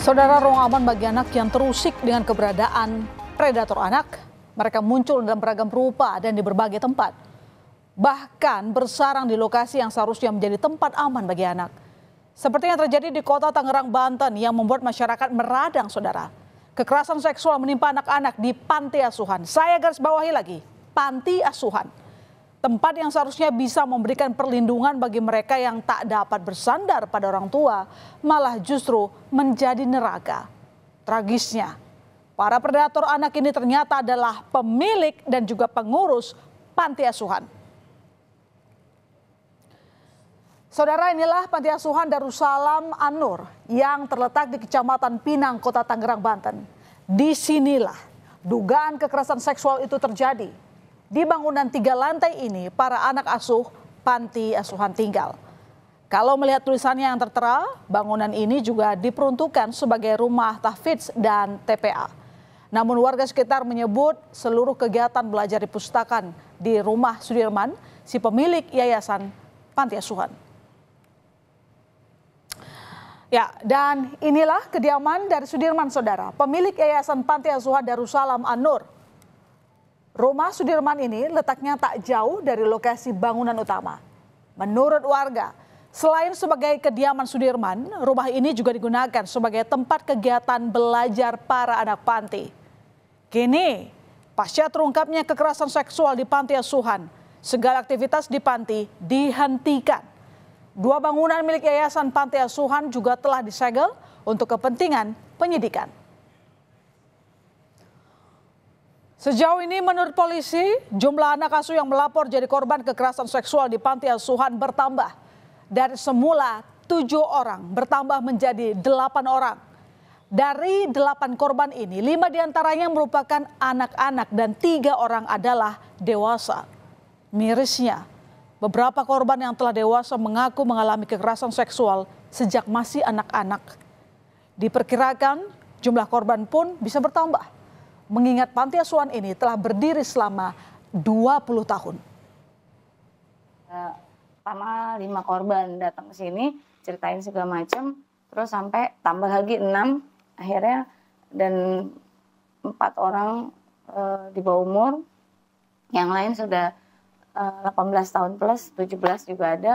Saudara ruang aman bagi anak yang terusik dengan keberadaan predator anak, mereka muncul dalam beragam rupa dan di berbagai tempat. Bahkan bersarang di lokasi yang seharusnya menjadi tempat aman bagi anak. Seperti yang terjadi di kota Tangerang, Banten yang membuat masyarakat meradang saudara. Kekerasan seksual menimpa anak-anak di panti asuhan. Saya garis bawahi lagi, panti asuhan tempat yang seharusnya bisa memberikan perlindungan bagi mereka yang tak dapat bersandar pada orang tua, malah justru menjadi neraka. Tragisnya, para predator anak ini ternyata adalah pemilik dan juga pengurus panti asuhan. Saudara inilah panti asuhan Darussalam Anur yang terletak di Kecamatan Pinang, Kota Tangerang, Banten. Disinilah dugaan kekerasan seksual itu terjadi di bangunan tiga lantai ini, para anak asuh panti asuhan tinggal. Kalau melihat tulisannya yang tertera, bangunan ini juga diperuntukkan sebagai rumah tahfidz dan TPA. Namun warga sekitar menyebut seluruh kegiatan belajar dipustakan di rumah Sudirman, si pemilik yayasan Panti Asuhan. Ya, dan inilah kediaman dari Sudirman Saudara, pemilik Yayasan Panti Asuhan Darussalam Anur. Rumah Sudirman ini letaknya tak jauh dari lokasi bangunan utama. Menurut warga, selain sebagai kediaman Sudirman, rumah ini juga digunakan sebagai tempat kegiatan belajar para anak panti. Kini, pasca terungkapnya kekerasan seksual di panti asuhan, segala aktivitas di panti dihentikan. Dua bangunan milik yayasan panti asuhan juga telah disegel untuk kepentingan penyidikan. Sejauh ini menurut polisi, jumlah anak asuh yang melapor jadi korban kekerasan seksual di panti asuhan bertambah. Dari semula tujuh orang bertambah menjadi delapan orang. Dari delapan korban ini, lima diantaranya merupakan anak-anak dan tiga orang adalah dewasa. Mirisnya, beberapa korban yang telah dewasa mengaku mengalami kekerasan seksual sejak masih anak-anak. Diperkirakan jumlah korban pun bisa bertambah mengingat panti asuhan ini telah berdiri selama 20 tahun. Pertama lima korban datang ke sini, ceritain segala macam, terus sampai tambah lagi enam, akhirnya dan empat orang e, di bawah umur, yang lain sudah e, eh, 18 tahun plus, 17 juga ada,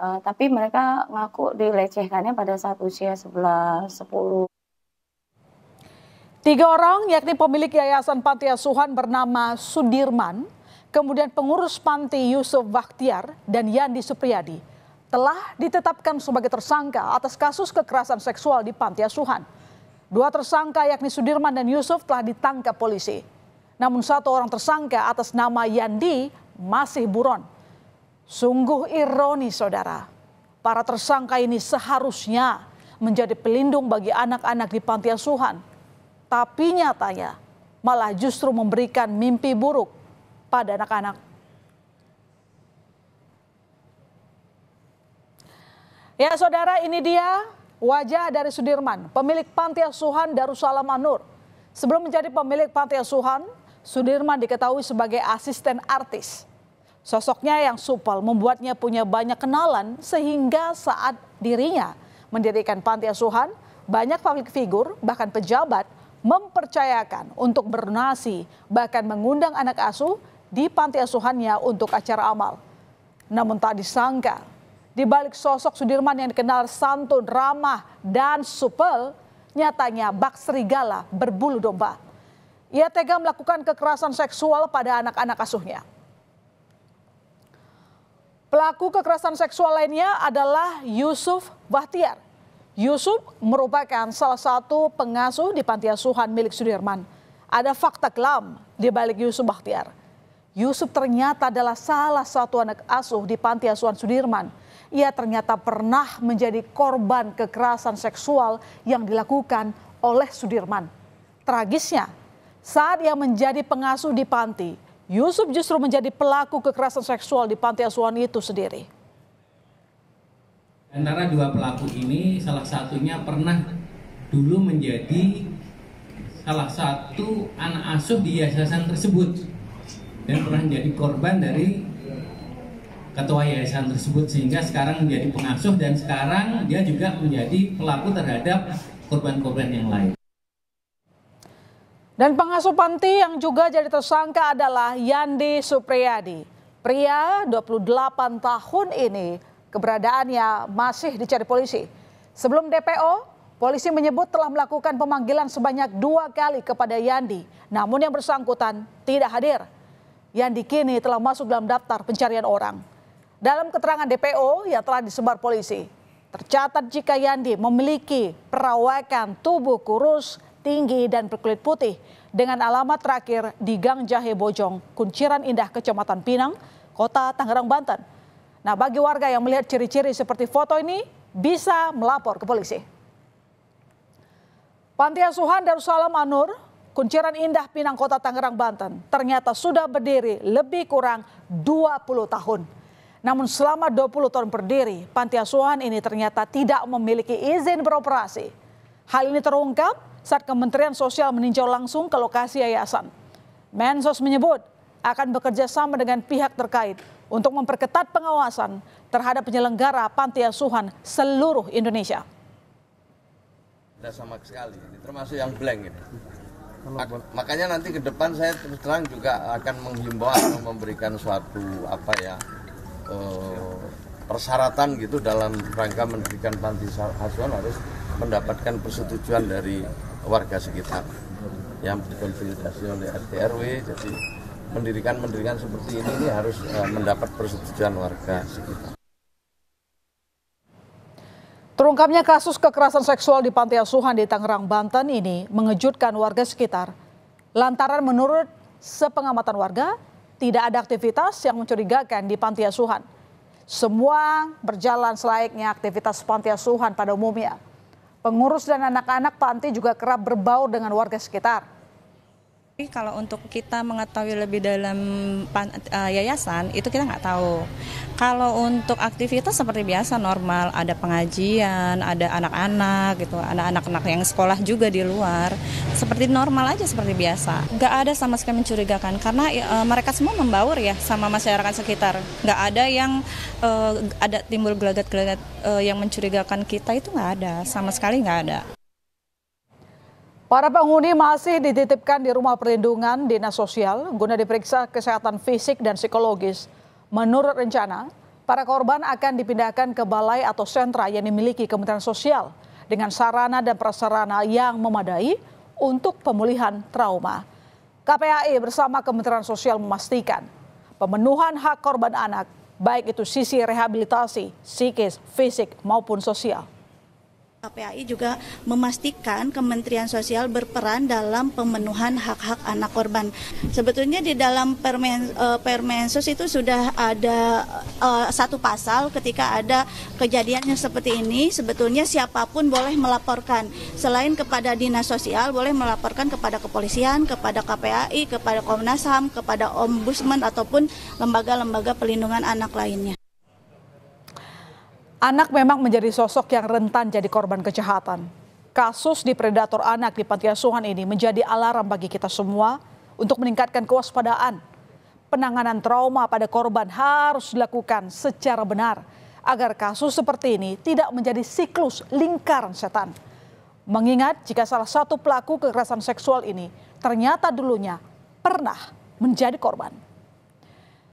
e, tapi mereka ngaku dilecehkannya pada saat usia 11, 10. Tiga orang yakni pemilik Yayasan Panti Asuhan bernama Sudirman, kemudian pengurus Panti Yusuf Bakhtiar dan Yandi Supriyadi telah ditetapkan sebagai tersangka atas kasus kekerasan seksual di Panti Asuhan. Dua tersangka yakni Sudirman dan Yusuf telah ditangkap polisi. Namun satu orang tersangka atas nama Yandi masih buron. Sungguh ironi saudara. Para tersangka ini seharusnya menjadi pelindung bagi anak-anak di Panti Asuhan tapi nyatanya malah justru memberikan mimpi buruk pada anak-anak. Ya saudara ini dia wajah dari Sudirman, pemilik panti asuhan Darussalam Anur. Sebelum menjadi pemilik panti asuhan, Sudirman diketahui sebagai asisten artis. Sosoknya yang supel membuatnya punya banyak kenalan sehingga saat dirinya mendirikan panti asuhan, banyak publik figur bahkan pejabat mempercayakan untuk berdonasi bahkan mengundang anak asuh di panti asuhannya untuk acara amal. Namun tak disangka, di balik sosok Sudirman yang dikenal santun, ramah, dan supel, nyatanya bak serigala berbulu domba. Ia tega melakukan kekerasan seksual pada anak-anak asuhnya. Pelaku kekerasan seksual lainnya adalah Yusuf Bahtiar Yusuf merupakan salah satu pengasuh di panti asuhan milik Sudirman. Ada fakta kelam di balik Yusuf Bahtiar. Yusuf ternyata adalah salah satu anak asuh di panti asuhan Sudirman. Ia ternyata pernah menjadi korban kekerasan seksual yang dilakukan oleh Sudirman. Tragisnya, saat ia menjadi pengasuh di panti, Yusuf justru menjadi pelaku kekerasan seksual di panti asuhan itu sendiri. Antara dua pelaku ini salah satunya pernah dulu menjadi salah satu anak asuh di yayasan tersebut dan pernah menjadi korban dari ketua yayasan tersebut sehingga sekarang menjadi pengasuh dan sekarang dia juga menjadi pelaku terhadap korban-korban yang lain. Dan pengasuh panti yang juga jadi tersangka adalah Yandi Supriyadi. Pria 28 tahun ini keberadaannya masih dicari polisi. Sebelum DPO, polisi menyebut telah melakukan pemanggilan sebanyak dua kali kepada Yandi, namun yang bersangkutan tidak hadir. Yandi kini telah masuk dalam daftar pencarian orang. Dalam keterangan DPO yang telah disebar polisi, tercatat jika Yandi memiliki perawakan tubuh kurus, tinggi, dan berkulit putih dengan alamat terakhir di Gang Jahe Bojong, Kunciran Indah, Kecamatan Pinang, Kota Tangerang, Banten. Nah, bagi warga yang melihat ciri-ciri seperti foto ini bisa melapor ke polisi. Panti Asuhan Darussalam Anur, Kunciran Indah Pinang Kota Tangerang Banten ternyata sudah berdiri lebih kurang 20 tahun. Namun selama 20 tahun berdiri, panti asuhan ini ternyata tidak memiliki izin beroperasi. Hal ini terungkap saat Kementerian Sosial meninjau langsung ke lokasi yayasan. Mensos menyebut akan bekerja sama dengan pihak terkait untuk memperketat pengawasan terhadap penyelenggara panti asuhan seluruh Indonesia. Tidak sama sekali, termasuk yang blank ini. Makanya nanti ke depan saya terus terang juga akan menghimbau atau memberikan suatu apa ya eh, persyaratan gitu dalam rangka mendirikan panti asuhan harus mendapatkan persetujuan dari warga sekitar yang dikonfirmasi oleh RT RW jadi mendirikan-mendirikan seperti ini, ini harus uh, mendapat persetujuan warga sekitar. Terungkapnya kasus kekerasan seksual di Panti Asuhan di Tangerang, Banten ini mengejutkan warga sekitar. Lantaran menurut sepengamatan warga, tidak ada aktivitas yang mencurigakan di Panti Asuhan. Semua berjalan selayaknya aktivitas Panti Asuhan pada umumnya. Pengurus dan anak-anak panti juga kerap berbaur dengan warga sekitar. Kalau untuk kita mengetahui lebih dalam pan, uh, yayasan itu kita nggak tahu. Kalau untuk aktivitas seperti biasa normal, ada pengajian, ada anak-anak gitu, ada anak-anak yang sekolah juga di luar, seperti normal aja seperti biasa. Nggak ada sama sekali mencurigakan karena uh, mereka semua membaur ya sama masyarakat sekitar. Nggak ada yang uh, ada timbul gelagat-gelagat uh, yang mencurigakan kita itu nggak ada, sama sekali nggak ada. Para penghuni masih dititipkan di rumah perlindungan dinas sosial guna diperiksa kesehatan fisik dan psikologis. Menurut rencana, para korban akan dipindahkan ke balai atau sentra yang dimiliki Kementerian Sosial dengan sarana dan prasarana yang memadai untuk pemulihan trauma. KPAI bersama Kementerian Sosial memastikan pemenuhan hak korban anak, baik itu sisi rehabilitasi, psikis, fisik maupun sosial. KPAI juga memastikan Kementerian Sosial berperan dalam pemenuhan hak-hak anak korban. Sebetulnya di dalam Permen, uh, Permensus itu sudah ada uh, satu pasal ketika ada kejadian yang seperti ini, sebetulnya siapapun boleh melaporkan. Selain kepada Dinas Sosial, boleh melaporkan kepada kepolisian, kepada KPAI, kepada Komnas HAM, kepada Ombudsman ataupun lembaga-lembaga pelindungan anak lainnya. Anak memang menjadi sosok yang rentan jadi korban kejahatan. Kasus di predator anak di panti asuhan ini menjadi alarm bagi kita semua untuk meningkatkan kewaspadaan. Penanganan trauma pada korban harus dilakukan secara benar agar kasus seperti ini tidak menjadi siklus lingkaran setan. Mengingat jika salah satu pelaku kekerasan seksual ini ternyata dulunya pernah menjadi korban.